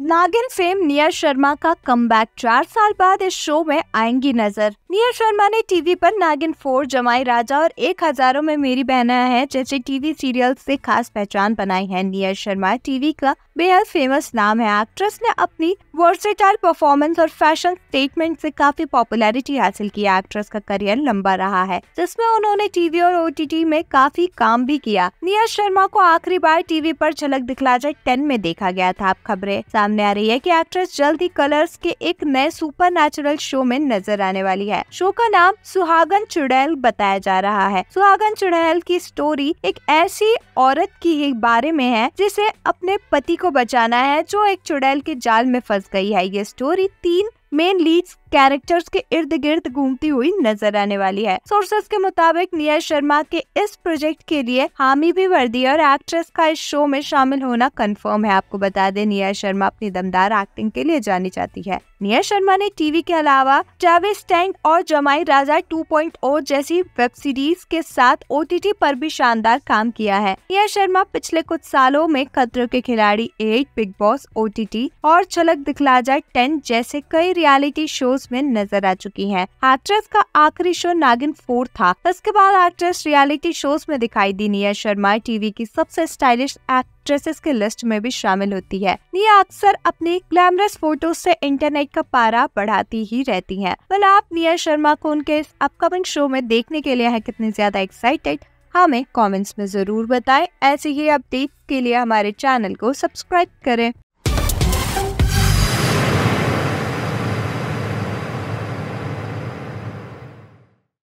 नागिन fame near Sharma का come back चार साल बाद इस शो में आएंगी नजर नियर शर्मा ने टीवी पर नागिन फोर जमाई राजा और एक हजारों में मेरी बहना है जैसे टीवी सीरियल से खास पहचान बनाई है नियर शर्मा टीवी का बेहद फेमस नाम है एक्ट्रेस ने अपनी वर्सेटाइल परफॉर्मेंस और फैशन स्टेटमेंट से काफी पॉपुलैरिटी हासिल की एक्ट्रेस का करियर लंबा रहा है जिसमें उन्होंने टीवी और ओ में काफी काम भी किया नियर शर्मा को आखिरी बार टीवी पर झलक दिखला जाए टेन में देखा गया था आप खबरें सामने आ रही है कि एक्ट्रेस जल्द ही कलर्स के एक नए सुपर नेचुरल शो में नजर आने वाली है शो का नाम सुहागन चुड़ैल बताया जा रहा है सुहागन चुड़ैल की स्टोरी एक ऐसी औरत की बारे में है जिसे अपने पति को बचाना है जो एक चुड़ैल के जाल में फंस गई है ये स्टोरी तीन मेन लीड्स कैरेक्टर्स के इर्द गिर्द घूमती हुई नजर आने वाली है सोर्सेस के मुताबिक निया शर्मा के इस प्रोजेक्ट के लिए हामी भी वर्दी और एक्ट्रेस का इस शो में शामिल होना कंफर्म है आपको बता दें निया शर्मा अपनी दमदार एक्टिंग के लिए जानी जाती है निया शर्मा ने टीवी के अलावा ट्रेविस टैंक और जमाई राजा 2.0 जैसी वेब सीरीज के साथ ओ पर भी शानदार काम किया है निया शर्मा पिछले कुछ सालों में खतरों के खिलाड़ी एट बिग बॉस ओ और छलक दिखला जाए टेन जैसे कई रियलिटी शोज में नजर आ चुकी है एक्ट्रेस का आखिरी शो नागिन फोर था इसके बाद एक्ट्रेस रियालिटी शोज में दिखाई दी निया शर्मा टीवी की सबसे स्टाइलिश एक्ट एक्ट्रेसेस के लिस्ट में भी शामिल होती है निया अक्सर अपनी ग्लैमरस फोटो से इंटरनेट का पारा बढ़ाती ही रहती है भला आप निया शर्मा को उनके इस अपकमिंग शो में देखने के लिए है कितने ज्यादा एक्साइटेड हमें कमेंट्स में ज़रूर बताएं ऐसे ही अपडेट के लिए हमारे चैनल को सब्सक्राइब करें